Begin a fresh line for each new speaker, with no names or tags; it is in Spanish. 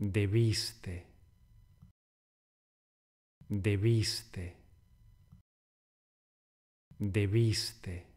debiste, debiste, debiste.